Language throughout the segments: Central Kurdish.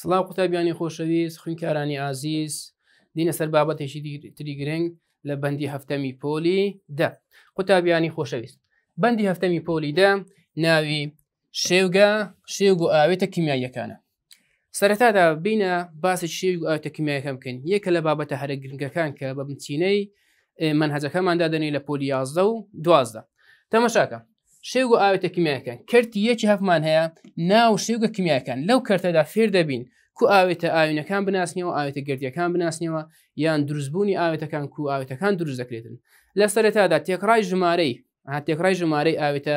سلااو قوتابیانی خۆشەویست خوینکارانی ئازیز دینە سەر بابەتێکی تریگرنگ لە بەندی هەفتەمی پۆلی دە قوتابیانی خۆشەویست بەندی هەفتەمی پۆلی دە ناوی شێوگە شێوگ و ئاوێتە کیمیاییەکانە سەرەتادا بینە باسی شێوگ ئاوێتە کیمیایەکە بکەن یەکە لە بابەتە هەرە گرنگەکان کە بە بنچینەی منهەجەکەماندا دەنی لە پۆلی یازدە و دوازدە تەمەشاکە شێوگ و ئاوێتە کیمیاەکەن کردی یەکی هەفمان هەیە ناو شێوگە کیمیاەکان لەو کەرتەدا فێر دەبین کو ئاوێتە ئاوینەکان بناسنیەوە ئاوێتە گردیەکان بناسنیەوە یان دروستبوونی ئاوێتەکان کو ئاوێتەکان دروست دەکرێتن لە سەرێتادا تێکڕای ژمارەی هاتێکڕای ژمارەی ئاوێتە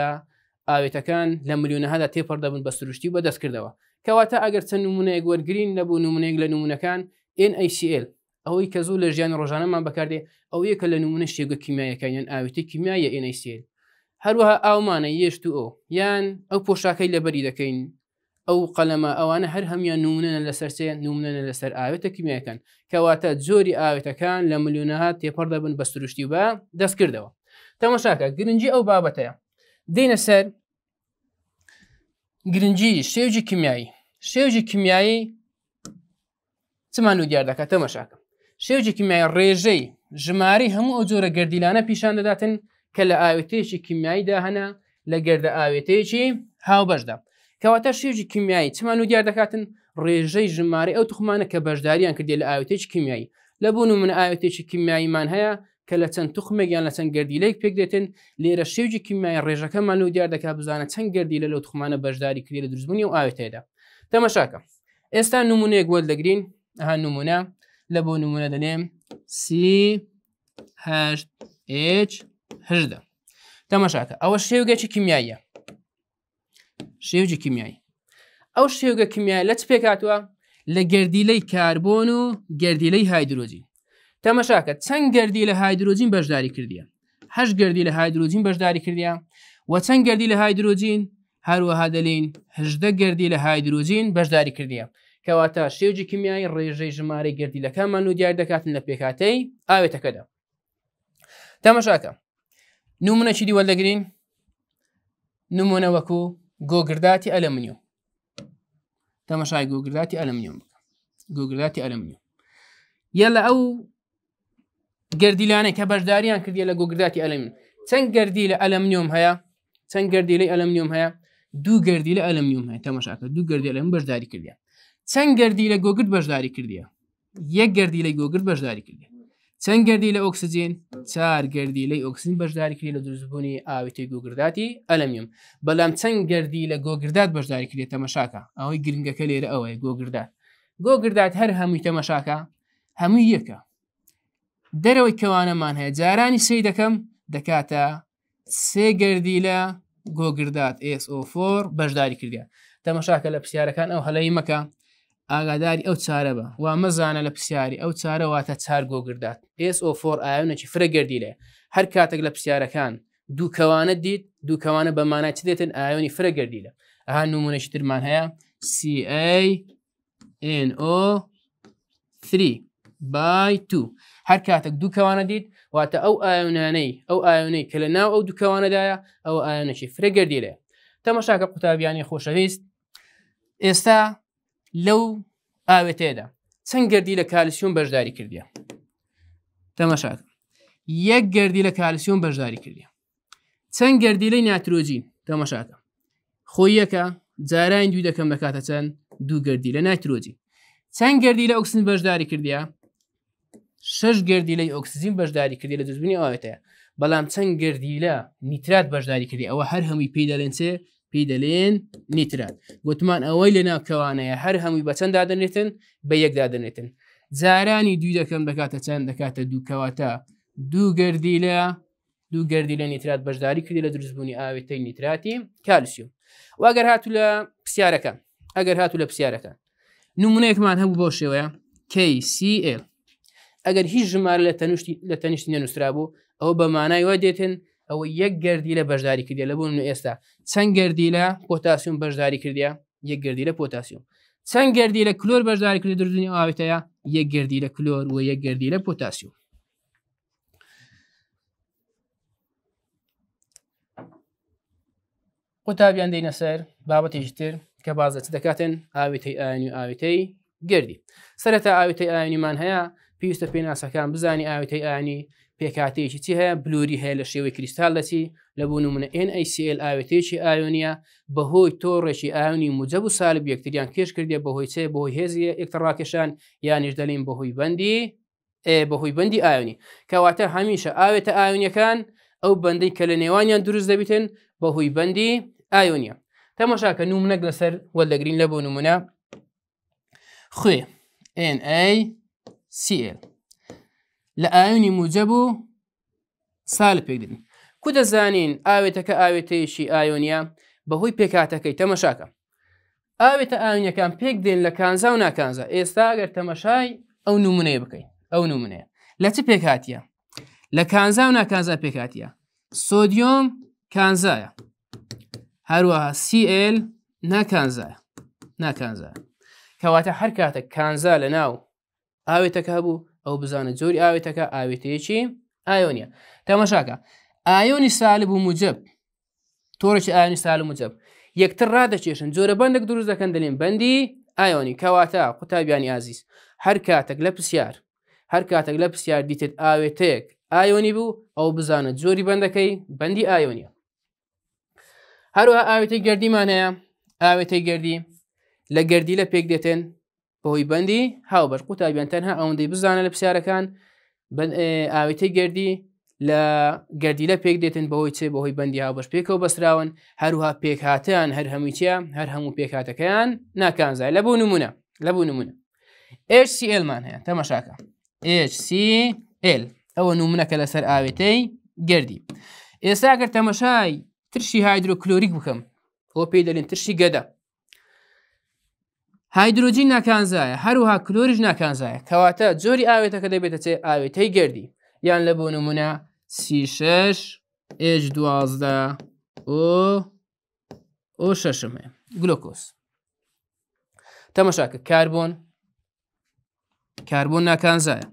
ئاوێتەکان لە ملیونەهادا تێپەر دەبن بە سروشتی بە دەستکردەوە کەواتە ئەگەر چەند نمونەیە گوەرگرین نەبوو نمونەیەک لە نمونونەکان NACL ئەوەی کە زوو لە ژیان ڕۆژانەمان بەکاردێ ئەو یەکە لە نمونە شێگە کیمیایەکانیان ئاوێتی کیمیایە NACL هەروەها ئاومانە یشت و ئەو یان ئەو پۆشاکەی لەبەری دەکەین ئەو قەلەمە ئەوانە هەر هەمیان نوونەنە لەسەر سێ نوونەنە لەسەر ئاوێتە کیمیەکەن کەواتە جۆری ئاوێتەکان لە ملیونەها تێپەر دەبن بە سروشتی بە دەستکردەوە تەمەشاکە گرنگجی ئەو بابەتەیە دینە سەر گرنگجی شێوجی کیمیایی شێوجی کیمیایی چمان و دیار دەکات تەمەشاکە شێوجی کیمیای ڕێژەی ژماری هەموو ئەو جۆرە گردیلانە پیشان دەداتن کە لە ئاوێتێکی کیمیاییدا هەنا لە گەردە ئاوێتەیەکی هاوبەشدا کەواتە شێژی کیمیایی چمان و دیار دەکاتن ڕێژەی ژمارە ئەو تخمانە کە بەشداریان کردی لە ئاوتێکی کیمیایی لە بوون من ئاوتێکی کیمیاییمان هەیە کە لە چەند تخمێکیان لە چەند گردی لەیک پێک دێتن لێرە شێوجی کیمیای ڕێژەکەمان و دیار دەکات بزانە چەند گردی لە لەو تخمانە بەشداری کردی لە دروستبوونی و ئاوتێدا تەمەشاکە ئێستا نمونەیەک وەل دەگرین ئەها نمونە لە بۆ نمونە دەنێم سیهدا تەمەشاکە ئەوە شێوگەکی کیمیاییە شێوجی کیمیایی ئەو شێوگە کیمیای لە چ پێکاتوە لە گردیلەی کاربۆن و گردیلەی هایدروۆجین تەمەشاکە چەند گردی لە هایدروۆجین بەشداری کردیە هەش گردی لە هایدروۆجین بەشداری کردیە و چەند گردی لە هایدروۆجین هەروەها دەلین هەدە گردی لە هایدروۆجین بەشداری کردیە کەواتە شێوجی کیمیایی ڕێژەی ژمارە گردیلەکەمان و دیار دەکاتن لە پێکاتەی ئاوێتەکەدا تەمەشاکە نومونە چی دیوە دەگرین نمونە وەکو گۆگرداتی ئەلمنیوم تەمەشای گۆگرداتی ئەلمنیوم بکە گۆگرداتی ئەلمنیوم یە لە ئەو گردیلانێک کە بەشداریان کردی لە گۆگرداتی ئەلمین چەند گردی لە ئەلمنیوم هەیە چەند گردی لە ئەلمنیوم هەیە دوو گردی لە ئەلمنیوم هەیە تەمەشاکە دوو گردی لەم بەشداری کردی چەند گردی لە گۆگرد بەشداری کردیە یەک گردی لە گۆگرد بەشداری کردی چەند گردی لە ئۆکسسیجین چار گردی لەی ئۆکسین بەشداریکری لە دروستبوونی ئاویتی گوگرداتی ئەلمیوم بەڵام چەند گردی لە گۆگردات بەشداریکرێت تەمەشاکە ئەوەی گرنگەکە لێرە ئەوەی گۆگردات گۆگردات هەر هەمووی تەمەشاکە هەمووی یەکە دەرەوەی کەوانەمان هەیە جارانی سی دەکەم دەکاتە سێ گردی لە گۆگردات SO4 بەشداری کردیا تەمەشاکە لە پرسیارەکان ئەو هەلەی مەکە ئاگاداری ئەو چارە بە وا مەزانە لە پرسیاری ئەو چارە واتە چارگۆگردات SO4 ئاونەی فرەگەردی لێ هەر کاتێک لە پرسیارەکان دووکەوانە دیت دووکەوانە بەمانە چ دێتن ئاونی فرەگەردی لە ئەها نمونەشی ترمان هەیە CANO3 بای 2 هەر کاتێک دووکەوانە دیت واتە ئەو ئاونانەی ئەو ئاونەی کە لە ناو ئەو دووکەوانەدایە ئەو ئاونەشی فرەگەردی لێ تەمەشاکە قوتابیانی خۆشەویست ئێستا لەو ئاوێتێدا چەند گردی لە کالسیوم بەشداری کردیە تەمەشاک یەک گردی لە کالسیوم بەشداری کردیە چەند گردی لەی ناترۆجین تەمەشاکە خۆی یەکە جاران دوی دەکەم دەکاتە چەند دوو گردی لە نایترۆجی چەند گردی لە ئۆکسن بەشداری کردیە شش گردی لەی ئۆکسزیین بەشداری کردی لە دەزبوونی ئاوێتەیە بەڵام چەند گردی لە نیترات بەشداری کردی ئەوە هەر هەمووی پێی دەڵێن چێ پێی دەلێن نیترات گوتمان ئەوەی لە ناوکەوانەیە هەر هەمووی بە چەند دادنێتن بە یەکدا دەنێتن جارانی دوو دەکەم دەکاتە چەند دەکاتە دووکەواتە دوو گردی لە دوو گردی لە نیترات بەشداری کردی لە دروستبوونی ئاوێتەی نیتراتی کالسیوم واگەر هاتو لە پرسیارەکە ئەگەر هاتو لە پرسیارەکە نمونەیەکمان هەبوو بۆ شێوەیە KCL ئەگەر هیچ ژمارە لە تەنوشتی لە تەنیشتی نەنووسرا بوو ئەوە بە مانای وا دێتن ئەوە یەک گردی لە بەشداری کردی لە بوون ئێستا چەند گردی لە پۆتاسیوم بەشداری کردیا یەک گردی لە پۆتاسیوم چەند گردی لە کلۆر بەشداری کردی دردنی ئاوێتەیە یەک گردی لە کلۆر و یەک گردی لە پۆتاسیوم قوتابیان دەینە سەر بابەتیشتر کە بازەت دەکاتن ئاویتەی ئاینی و ئاویتەی گردی سرەتا ئاویتەی ئاینیمان هەیە پێویستە پێناسەکان بزانی ئاویتەی ئاینی پێکاتێکی چی هەیە بلووری هەیە لە شێوەی کریستالەتی لە بوون منە NACL ئاوێتێکی ئاوێنە بەهۆی تۆڕێکی ئاونی موجب و سالب یەکتریان کێش کردێ بەهۆی چێ بۆهی هێزیە ئێکتەڕاکێشان یانیش دەلین بەهۆی بەندی بەهۆی بەندی ئاونی کەواتە هەمیشە ئاوێتە ئاونیەکان ئەو بەندی کە لە نێوانیان دروست دەبیتن بەهۆی بەندی ئاونیە تەماشاکە نومنەک لەسەر وەلدەگرین لە بۆ نمونە خوێ NACL لە ئاینی موجە بوو سال پێدن کو دەزانین ئاوێتەکە ئاوێتەیەشی ئایۆنیا بەهۆی پێکاتەکەی تەمەشاکە ئاوێتە ئاوینەکان پێک دێن لە کانزا و ناکانزا ئێستا گەر تەمەشای ئەو نومونەیە بکەین ئەو نومونەیە لە چ پێکاتە لە کانزا و ناکانزا پێکاتە سۆدیۆم کانزایە هەروەها سیL ناکانزایە ناکانزایە کەواتە هەر کاتە کانزا لە ناو ئاوێتەکە بوو ئەو بزانە جۆری ئاوێتەکە ئاوێتەیەکی ئایۆنیە تەمەشاکە ئایۆنی سالب و موجب تۆڕێکی ئایۆنی سالب موجب یەکتر ڕادەچێشن جۆرە بەندێک دروست دەکەن دەلێن بەندی ئایۆنی کەواتە قوتابیانی ئازیز هەر کاتێک لە پرسیار هەر کاتێک لە پرسیار دیتێت ئاوێتەیەک ئایۆنی بوو ئەو بزانە جۆری بەندەکەی بەندی ئایۆنیە هەروە ئاوێتی گردیمانەیە ئاوێتی گردی لە گردی لە پێک دێتێن بەهۆی بەندی هاوبەر قوتابیان تەنها ئەوەندەی بزانە لە پرسیارەکان ئاویتەی گردی لە گردی لە پێک دێتن بەهۆی چێ بەهۆی بەندی هاوبەر پێکەوە بەسراون هەروها پێکهاتیان هەر هەموویچە هەر هەموو پێکهاتەکەیان ناکانزای لە بۆ نمونە لە بوو نمونە HCLمان هەیە تەمەشاکە HCL ئەوە نمونەکە لەسەر ئاوێتەی گردی ئێستا گەر تەمەشای ترشی هایدروکلۆریک بکەم بۆ پێی دەلێن ترشی گەدە هایدروجین ناکانزایە هەروها کلۆریش ناکانزایە کەواتە جۆری ئاوێتەکە دەبێتە چێ ئاوێتەی گردی یان لە بۆ نمونە سی شش ئێژ دوازدە ئۆ ئۆ شەشمێ گلۆکۆس تەمەشاکە کاربۆن کاربۆن ناکانزایە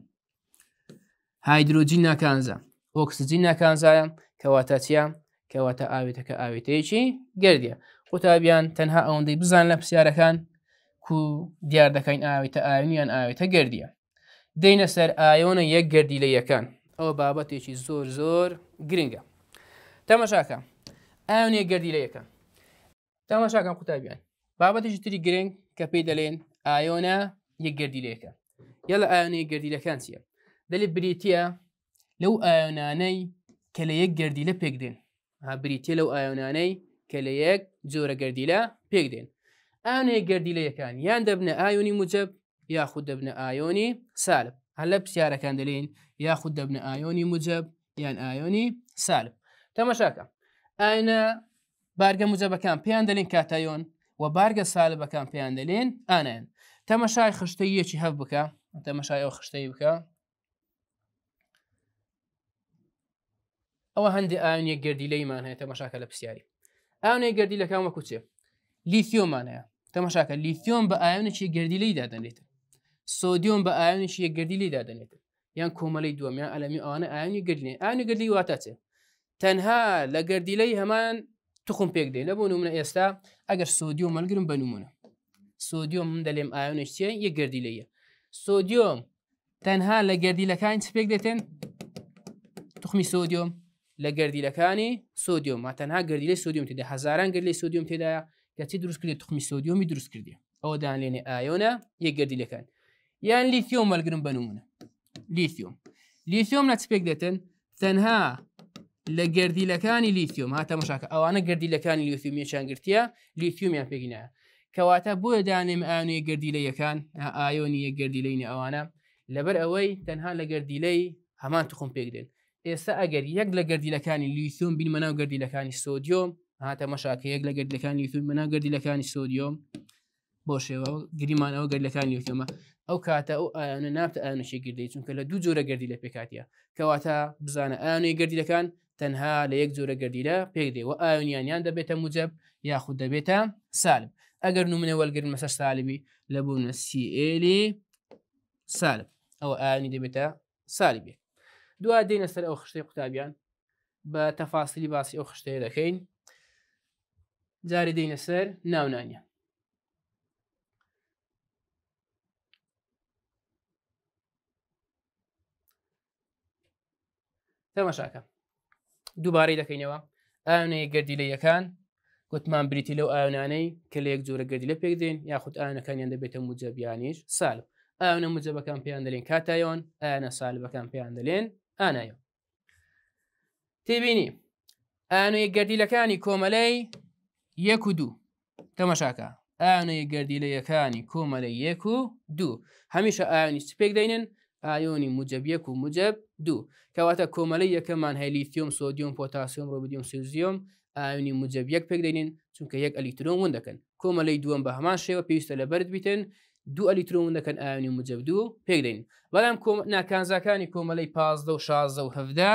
هایدروجین ناکانزە ئۆکسجین ناکانزایە کەواتە چیە کەواتە ئاوێتەکە ئاوێتەیەکی گردیە قوتابیان تەنها ئەوەندەی بزان لە پرسیارەکان کو دیار دەکەین ئاویتە ئاوینیان ئاوێتە گردیە دەینە سەر ئایۆنە یەک گردی لە یەکان ئەو بابەتێکی زۆر زۆر گرنگە تەمەشاکە ئاونێ گردی لە یەکە تەمەشاکەم قوتابیان بابەتێکی تری گرنگ کە پێی دەڵێن ئایۆنە یەک گردی لە یەکە یە لە ئاونێ گردی لەکان چیە دەلی بریتە لەو ئایۆنانەی کە لە یەک گردی لە پێک دێن بریتە لەو ئایۆنانەی کە لە یەک جۆرە گردی لە پێک دێن ئەیان هەیە گردیلەیەکان یان دەبنە ئایۆنی مجب یاخود دەبنە ئایۆنی سالب هەل لە پرسیارەکان دەلێن یاخود دەبنە ئایۆنی موجب یان ئایۆنی سالب تەمەشاکە ئاینە بارگە مجەبەکان پێیان دەلێن کاتایۆن و بارگە سالبەکان پێیان دەلێن ئانەن تەمەشای خشتەی یەکی هەف بکە تەمەشای ئەو خشتەی بکە ئەوە هەندی ئاونیە گردی لەیمان هەیە تەمەشاکە لە پرسیاری ئاونەیە گردی لەکان وەکوچێ لیتیۆمان هەیە تەماشاکە لیتیۆم بە ئاونێکی گردی لی دادەنێتە سۆدیۆم بە ئاونێکی یە گردی لی دادەنێتە یان کۆمەلەی دووەمیان ئەلەمی ئەوانە ئاونی گردنێ ئاونی گردی واتاچێ تەنها لە گردیلەی هەمان تخم پێک دێ لە بۆ نمونە ئێستا صوديوم سۆدیۆ مەلگرم بە نمونە سۆدیۆم من دەلێم ئاونێکچیە یە گردی لەیە سۆدیۆم كاين لە گردیلەکان تخمي صوديوم لا سۆدیۆم لە گردیلەکانی سۆدیۆم ما تنها گردی لە سۆدیۆم هزاران گرد لە سۆدیۆم کەچی دروست کردی تخمی سۆدیۆمی دروست کردی ئەوە دان لێنێ ئایۆنە یەک گردیلەکان یان لیتیۆم مەلگرم بنوونە لیتیۆم لیتیۆم لە چپێک دێتن تەنها لە گردیلەکانی لیتیۆم هاتە مشاکە ئەوانە گردیلەکانی لیتیومیشان گرتیە لیتیومیان پێگینایە کەواتە بۆیە دانێم ئاوێ گردیلەیەکان ئایۆنی یە گردیلینی ئەوانە لەبەر ئەوەی تەنها لە گردیلەی هەمان تخم پێگرێن ئێستا ئەگەر یەک لە گردیلەکانی لیتیۆم بینمەناو گردیلەکانی سۆدیۆم هاتە مەشاکەیەک لە گەردەکان یوتون منا گردیلەکانی سۆدیۆم بۆ شێوە گریمانەوە گەردەکان یوتمە ئەو کاتە ئەو ئایانە نابتە ئاەشی گردی چونکە لە دوو جۆرە گردی لە پێکاتە کەواتە بزانە ئاانەی گردیلەکان تەنها لە یەک جۆرە گردیرە پێک دێ و ئاونیانیان دەبێتە موجب یاخود دەبێتە سالب ئەگەر نومنە وەلگرن مەسەر سالبی لە بوونە سیئلی سالب ئەو ئاانی دەبێتە سالبێ دو دێنە سەر ئەو خشتەی قوتابیان بە تەفاسیلی باسی ئەو خشتەیە دەکەین جارێ دەینە سەر ناونانە تەمەشاکە دووبارەی دەکەینەوە ئاونەیە گردی لە یەکان گوتمان بریتی لەو ئاونانەی کە لە یەک جۆرە گردی لە پێک دێن یاخود ئاەکانیان دەبێتە مجەبیانیش سالب ئاونە مجەبەکان پێیان دەلێن کاتایۆن ئاەنە سالبەکان پێیان دەلێن ئانایە تێبینی ئانوی گردیلەکانی کۆمەلەی یەک و دوو تەمەشاکە ئاەی گردی لە یەکانی کۆمەلە یەک و دوو هەمیشە ئاینی سپێک دەینن ئایۆنی مجب یەک و مجب دوو کەواتە کۆمەلە یەکەمان هەلیفیۆم سۆدیۆم پۆتاسیۆم ڕۆبیدیۆم سوزیۆم ئاینی مجب یەک پێک دەینن چونکە یەک ئەلیکترۆن ون دەکەن کۆمەلەی دووەم بە هەمان شێوە پێویستە لە بەرد بیتن دوو ئەلیکترۆن دەکەن ئاینی مجب دوو پێک دەین بەڵام ناکانزاکانی کۆمەلەی پازدە و شازە و هەفدا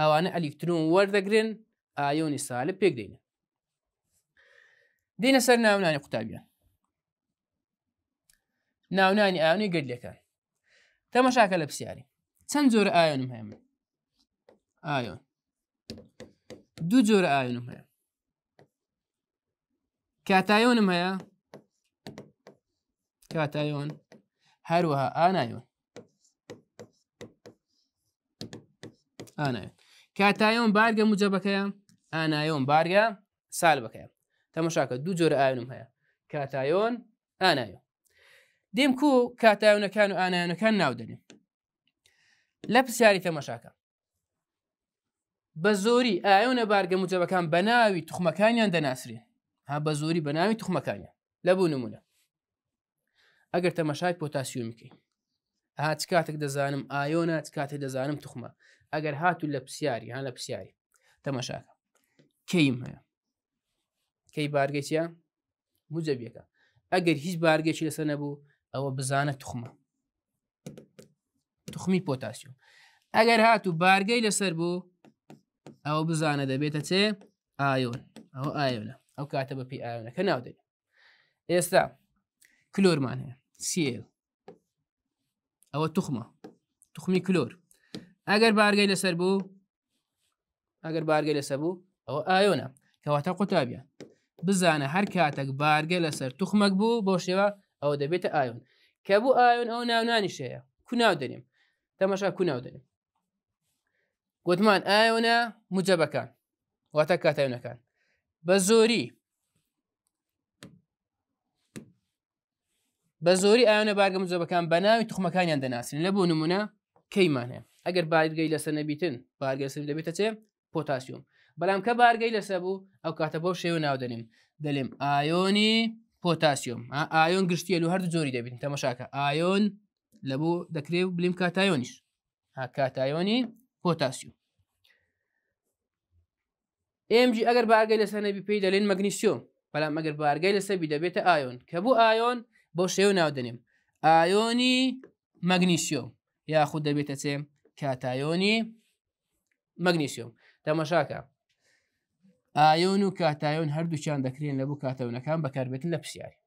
ئەوانە ئەلیکترۆن وەردەگرن ئایۆنی سالب پێک دەینە دێنە سەر ناونانی قوتابیان ناونانی ئاونی گەدلەکان تەمەشاکە لە پرسیاری چەند جۆرە ئاەنم هەیە من ئاۆن دوو جۆرە ئاەنم هەیە کاتایۆنم هەیە کاتایۆن هەروەها ئانایۆن ئانایۆن کاتایۆن بارگە مجەبەکەیە ئانایۆن بارگە سالبەکەیە تەمەشاکە دوو جۆرە ئاونم هەیە کاتایۆن ئانایۆ دێم کو کاتایونەکان و ئانایەنەکان ناودێنێ لە پرسیاری تەمەشاکە بە زۆری ئاونە بارگە موجەبەکان بە ناوی تخمەکانیان دەناسرێ ها بە زۆری بە ناوی تخمەکانیان لەبوو نمونە ئەگەر تەمەشای پۆتاسیومکەین هات کاتێک دەزانم ئایۆنە کاتێک دەزانم تخمە ئەگەر هاتو لە پرسیاری هان لە پرسیاری تەمەشاکە کەیم هەیە کەی بارگەچە مجەبیەکە ئەگەر هیچ بارگێکی لەسەر نەبوو ئەوە بزانە تخمە تخمی پۆتاسیۆ ئەگەر هاتوو بارگەی لەسەر بوو ئەوە بزانە دەبێتە چێ ئایۆن ئەو ئایۆنە ئەو کاتە بە پێی ئایۆنەکە ناودێن ئێستا کلۆرمان هەیە سیل ئەوە تخمە تخمی کلۆر ئەگەر بارگەی لەسەر بوو ئەگەر بارگەی لەسەر بوو ئەوە ئایۆنە کەواتە قوتابە بزانە هەر کاتێک بارگە لەسەر توخمەک بوو بۆ شێوە ئەو دەبێتە ئایون کە بوو ئایون ئەو ناونانی شەیە کوناو دەنیم تەمەشا کوناو دەنیم گوتمان ئایۆنە مجەبەکان واتە کاتایونەکان بە زۆری بە زۆری ئایۆنە بارگە مجەبەکان بە ناوی توخمەکانیان دەناسین لە بۆ نمونە کەیمان هەیە ئەگەر بارگەی لەسەر نەبیتن بارگەسم دەبێتە چێ پۆتاسیوم بەڵام کە بارگەی لەسەر بوو ئەو کاتە بۆ شێوە ناودەنیم دەلێم ئایۆنی پۆتاسیۆم ئایۆن گشتیە و هەردوو زۆری دەبین تەمەشاکە ئایۆن لەبوو دەکرێت بلیم کاتایۆنیش ها کاتایۆنی پۆتاسیۆم ئێمجی ئەگەر بارگەی لەسەر نەبی پێی دەلێن مەگنیسیۆم بەڵام ئەگەر بارگەی لەسەبی دەبێتە ئایۆن کە بوو ئایۆن بۆ شێو ناودەنیم ئایۆنی مەگنیسیۆم یاخود دەبێتە چێ کاتایۆنی مەگنیسیۆم تەمەشاکە ئایۆن و کاتایۆن هەردووچیان دەکرێن لە بوو کاتەونەکان بەکاربێتن لە پرسیاری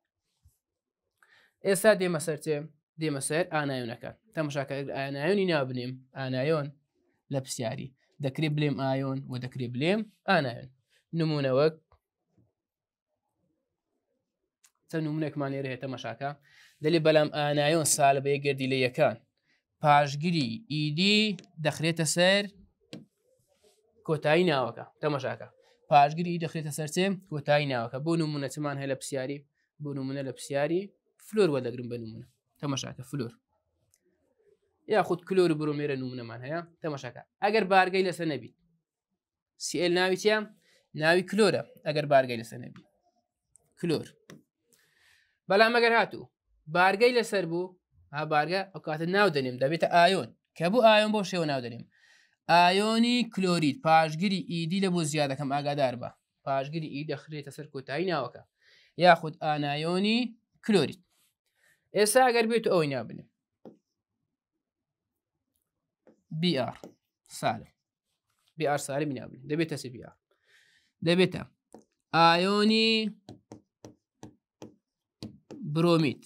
ئێستا دێمە سەرچێ دێمە سەر ئانایۆنەکان تەمەشاکە ئانایۆنی نابنیم ئانایۆن لە پرسیاری دەکرێ بلێم ئایۆن و دەکرێ بلێم ئانایۆن نمونونەوەک چەند نمونێکمان لێرە هێتە مەشاکە دەلی بەلام ئانایۆن سال بە گردی لە یەکان پاشگیری ئیدی دەخرێتە سەر کۆتایی ناوەکە تەمەشاکە پاشگیری دەخرێتە سەرچێ وەتای ناوەکە بۆ نمونەتمان هەیە لە پرسیاری بۆ نمونە لە پرسیاری فلۆر وە دەگرم بە نمونە تەمەشاکە فلۆر یا خودود کلۆر برومێرە نمونەمان هەیە تەمەشاکە ئەگەر بارگەی لەسەر نەبیت سیل ناوی چە ناوی کلۆرە ئەگەر بارگەی لەسەر نەبی کلۆر بەڵام ئەگەر هاتوو بارگەی لەسەر بوو ها بارگە ئەو کاتە ناو دەنیم دەبێتە ئایۆن کە بوو ئایۆن بۆ شێوە ناو دەنیم ئایۆنی کلۆریت پاشگیری ئیدی لە بۆ زیادەکەم ئاگادار بە پاشگیری ئی دەخرێتە سەر کۆتایی ناوەکە یاخود ئانایۆنی کلۆریت ئێستا ئەگەر بێت ئەوی نابنێ بیR سالە بیR ساری بنابن دەبێتە سی بیR دەبێتە ئایۆنی برۆمیت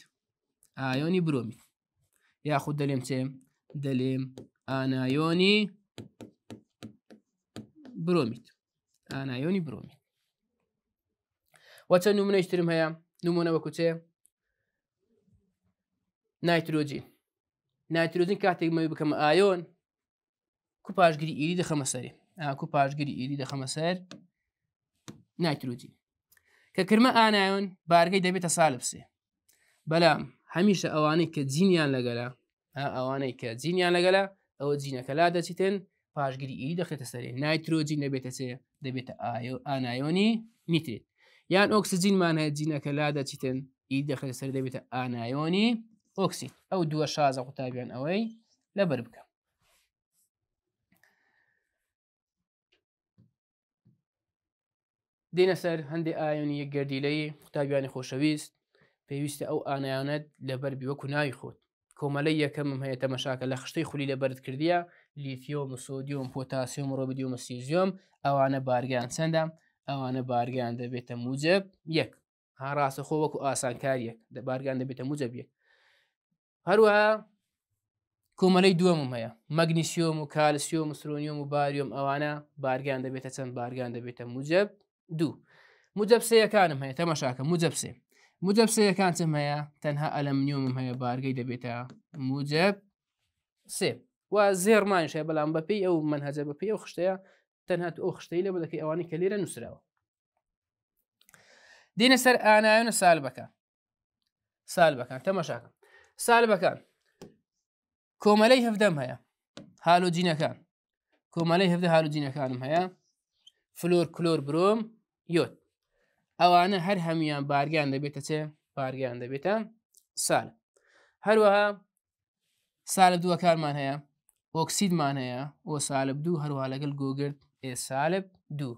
ئایۆنی برۆمیت یاخود دەلێم چێم دەلێم ئانایۆنی برومیت ئانایۆنی برومی وەچە نومونەیشترم هەیە نمونە وەکوچێ نایترۆجین نایترۆزین کاتێک مەوی بکەم ئایۆن کو پاشگیری ئیری دەخەمە سەری ئاکو پاشگیری ئیری دەخەمە سەر نایترۆجین کە کرمە ئانایۆن بارگەی دەبێتە سالبسێ بەلام هەمیشە ئەوانەی کە جینیان لەگەلا ئەوانەی کە جینیان لەگەلا ئەوە جینەکە لا دەچیتن پاشگیری ئی دەخێتە سەرێ نایترۆجین دەبێتە سێ دەبێتە ئانایۆنی نیترێت یان ئۆکسسیجینمان هەیە جینەکە لا دەچیتن ئی دەخێتە سەر دەبێتە ئانایۆنی ئۆکسید ئەو دووە شازە قوتابیان ئەوەی لەبەر بکە دێنە سەر هەندێک ئایۆنی یەک گردیلەی قوتابیانی خۆشەویست پێویستە ئەو ئانایانەت لەبەر بیوەکو ناوی خۆت کۆمەلەی یەکەمم هەیە تەمەشاکە لە خشتەی خولی لە بەرت کردیە لیتیۆم سۆدیۆم پۆتاسیۆم ڕۆبیدیۆمە سیزیۆم ئەوانە بارگیان چەندە ئەوانە بارگیان دەبێتە موجب یەک هاڕاستە خۆ وەکو ئاسانکاریەک دە بارگیان دەبێتە موجب یەک هەروە کۆمەلەی دووەم هەیە مەگنیسیۆم و کالسیۆم سرۆنیۆم و باریۆم ئەوانە بارگیان دەبێتە چەند بارگیان دەبێتە موجب دوو موجب سەیەکانم هەیە تەمەشاکە موجب سێ موجب سێ كانت هەیە تنها ئەلەمنیومم هەیە بارقي دبيتا موجب سێ و زێرمانش هەیە بەڵام بەپی ئەو منهەجە بەپی ئەو خشتەیە تەنها ئەو خشتەی لە بەدەکەی ئەوانی کە لێرە نووسراوە دینە سەر ئانایونە سالبەکە سالبەکان تەمەشاکە سالبەکان کۆمەلەی هەفدەم هەیە هالۆجینەکان هالو جينا كان هەیە فلور كلور بروم يوت ئەوانە هەر هەمیان بارگیان دەبێتە چێ بارگیان دەبێتە سال هەروەها سالب دووە کارمان هەیە ئۆکسیدمان هەیە ئۆ سالب دوو هەروە لەگەل گۆگرت ئێ سالب دوو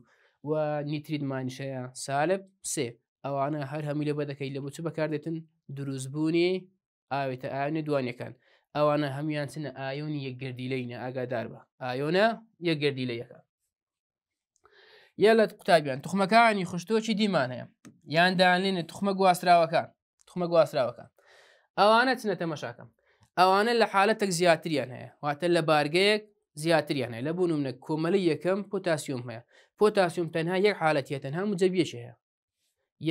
و نیتریدمانشەیە سالب سێ ئەوانە هەر هەمی لە بەدەکەی لە بچ بەکاردێتن دروستبوونی ئاوێتە ئاوێنە دوانەکان ئەوانە هەمیان چنە ئایۆنی یەکگردی لەینە ئاگادار بە ئایۆنە یەکگردی لە یەکە یە لە قوتابیان تخمەکانی خوشتۆکی دیمان هەیە یان دانێنێ تخمە گواستراوەکان تخمە گواستراوەکان ئەوانە چنە تەمەشاکەم ئەوانە لە حالەتێک زیاتریان هەیە واتە لە بارگەیەک زیاتریان هەیە لە بوو منە کۆمەلی یەکەم پۆتاسیۆم هەیە پۆتاسیۆم تەنها یەک حالەتە تەنها مجەبیش هەیە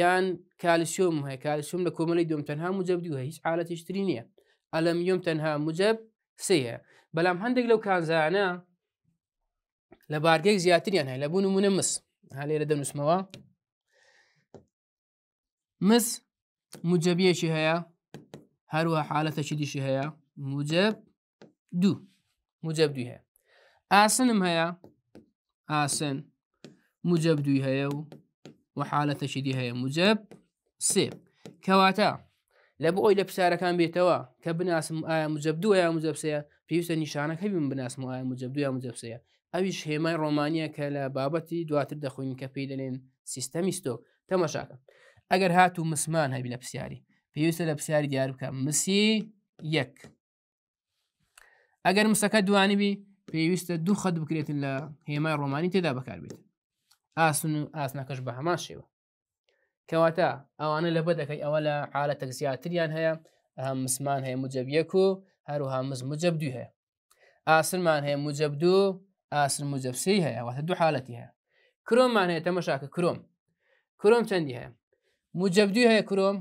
یان کالسیۆم هەیە کالسیۆم لە کۆمەلی دوم تەنها مجەبدی و هیچ حالەتیشتری نییە ئەلەمیۆم تەنها مجەب سەیە بەڵام هەندێک لەو کانزانە لە بارگەی زیاتریان هەیە لە بوون ومونە مس ها لێرە دەنووسمەوە مس مجەبیەشی هەیە هەروە حالەتەشی دیشی هەیە مجەب دوو مجەب دوی هەیە ئاسنم هەیە ئاسن مجەب دوی هەیە و وحالەتەشی دی هەیە مجەب سێ کەواتە لە بۆ ئەوی لە پرسیارەکان بێتەوە کە بناسم ئایا مجەب دووە یا مجەبسەیە پێویستە نیشانەکە بم بناسم ئایا ئەویش هێمای ڕۆمانیا کە لە بابەتی دواتر دەخۆین کە پێی دەنێن سیستەمیستۆ تەمەشاکە ئەگەر هات و مسمان هەبی لە پرسیاری پێویستە لە پرسیاری دیار بکە مسی یەک ئەگەر مسەکە دوانیبی پێویستە دوو خەت بکرێتن لە هێمای ڕۆمانی تێدا بەکاربێت ئاسن و ئاسنەکەش بە هەمان شێوە کەواتە ئەوانە لە بە دەکەی ئەوە لە حالە تەکزیاتریان هەیە ئەم مسمان هەیە مجەب یەک و هەروها مز مجەب دوو هەیە ئاسنمان هەیە مجەب دوو ئاسن مجەبسی هەیە واتە دوو حالەتی هەیە کرۆممان هەیە تەمەشاکە کرۆم کرۆم چەندی هەیە مجەبدی هەیە کرۆم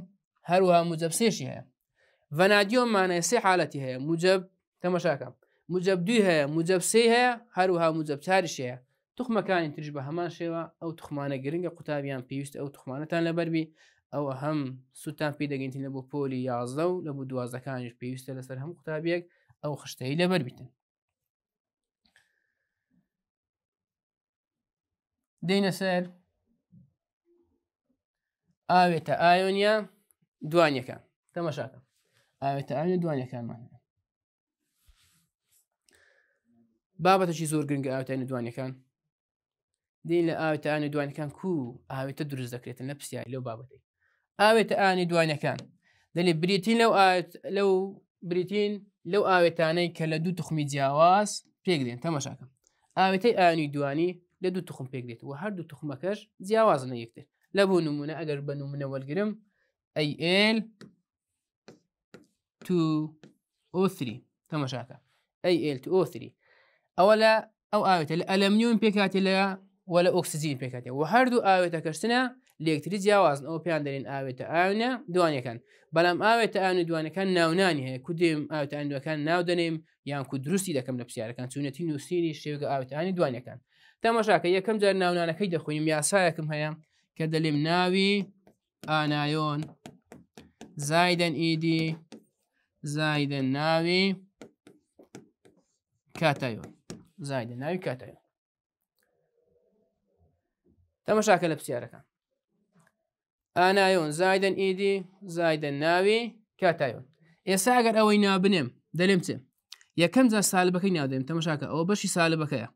هەروها مجەبسێشی هەیە ڤەنادیۆممانەیە سێ حالەتی هەیە مجەب تەمەشاکەم مجەبدوی هەیە مجەبسی هەیە هەروها مجەبچاریش هەیە تخمەکانی ترش بە هەمان شێوە ئەو تخمانە گرنگە قوتابیان پێویست ئەو تخمانەتان لەبەربی ئەوە هەم سوتان پێ دەگەینتین لە بۆ پۆلی یازدە و لە بۆ دوازەکانیش پێویستە لەسەر هەم قوتابیەک ئەو خشتەی لەبەر بیتن دەینە سەر ئاوێتە ئایۆنیا دوانیەکان تەمەشاکە ئاوێتە ئاوێ دوانیەکانمان بابەتەشی زۆر گرنگگە ئاوتانی دوانیەکان دین لە ئاوێتانی دوانەکان کو ئاوێتە دروست دەکرێتن لە پرسیاری لەو بابەتی ئاوێتە ئانی دوانەکان دەێ بریتین لەو لەو بریتین لەو ئاوێتانەی کە لە دوو تخمی جیاواز پێک دێن تەمەشاکەم ئاوێتەی ئانی دوانی لە دوو تخم پێک دێت و هەردوو تخمەکەش جیاوازنە یەکتر لە بۆ نمونە ئەگەر بە نمونە وەرگرم ئەل ئۆ3 تەمەشاکە ئەل ئۆ3 ئەوە لە ئەو ئاوێتە لە ئەلەمنیون پێکاتی لە وە لە ئۆکسسیزین پێکاتێ و هەردوو ئاوێتە کەشتنە لەکتری جیاوازن ئەو پیان دەرین ئاوێتە ئاونە دوانەکان بەڵام ئاوێتە ئاون دوانەکان ناونانی هەیە کودێم ئاوتە ئەندوەکان ناودنێم یان کو درستی دەکەم لە پرسیارەکان چونەتی نووسری شێوگە ئاوتانی دوانەکان تەماشاکە یەکەم جار ناونانەکەی دەخوێنیم یاسایەکەم هەیە کە دەلێم ناوی ئانایۆن زایدەن ئیدی زایدەن ناوی کاتایۆن زایدە ناوی کاتایۆن تەمەشاکە لە پرسیارەکان ئانایۆن زایدەن ئیدی زایدەن ناوی کاتایۆن ئێستا ئەگەر ئەوەی نابنێم دەلێم چێ یەکەم جا سالبەکەی ناودێم تەمەشاکە ئەوە بەشی سالبەکەیە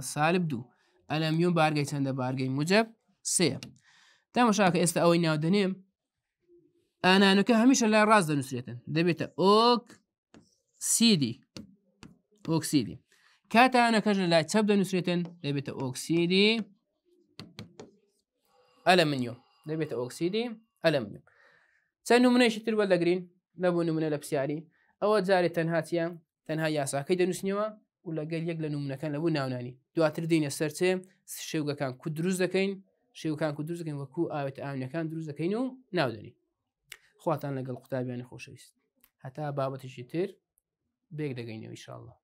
سالب دو الاميون بارغي تنده بارغي موجب سي تمام شاك است او نيو دنيم انا نك هميشه لا راز دنسريتن دبيت اوك سي دي اوكسيدي كات انا كجل لا تبدا نسريتن دبيت اوكسيدي الومنيوم دبيت اوكسيدي الومنيوم سنو منيش تر ولا جرين نبو نمنه لبسياري او زاري تنهاتيا تنهايا ياسا كيدنسنيوا و لەگەل یەک لە نوونەکان لەبوو ناونانی دواتر دینە سەرچێ شێوگەکان کو دروست دەکەین شێوکان کو دروست دەکەین وەکو ئاوێت ئاونەکان دروست دەکەین و ناودنی خواتان لەگەڵ قوتابیانی خۆشەویست هەتا بابەتیشی تر بێک دەگەینەوە ئیشاءله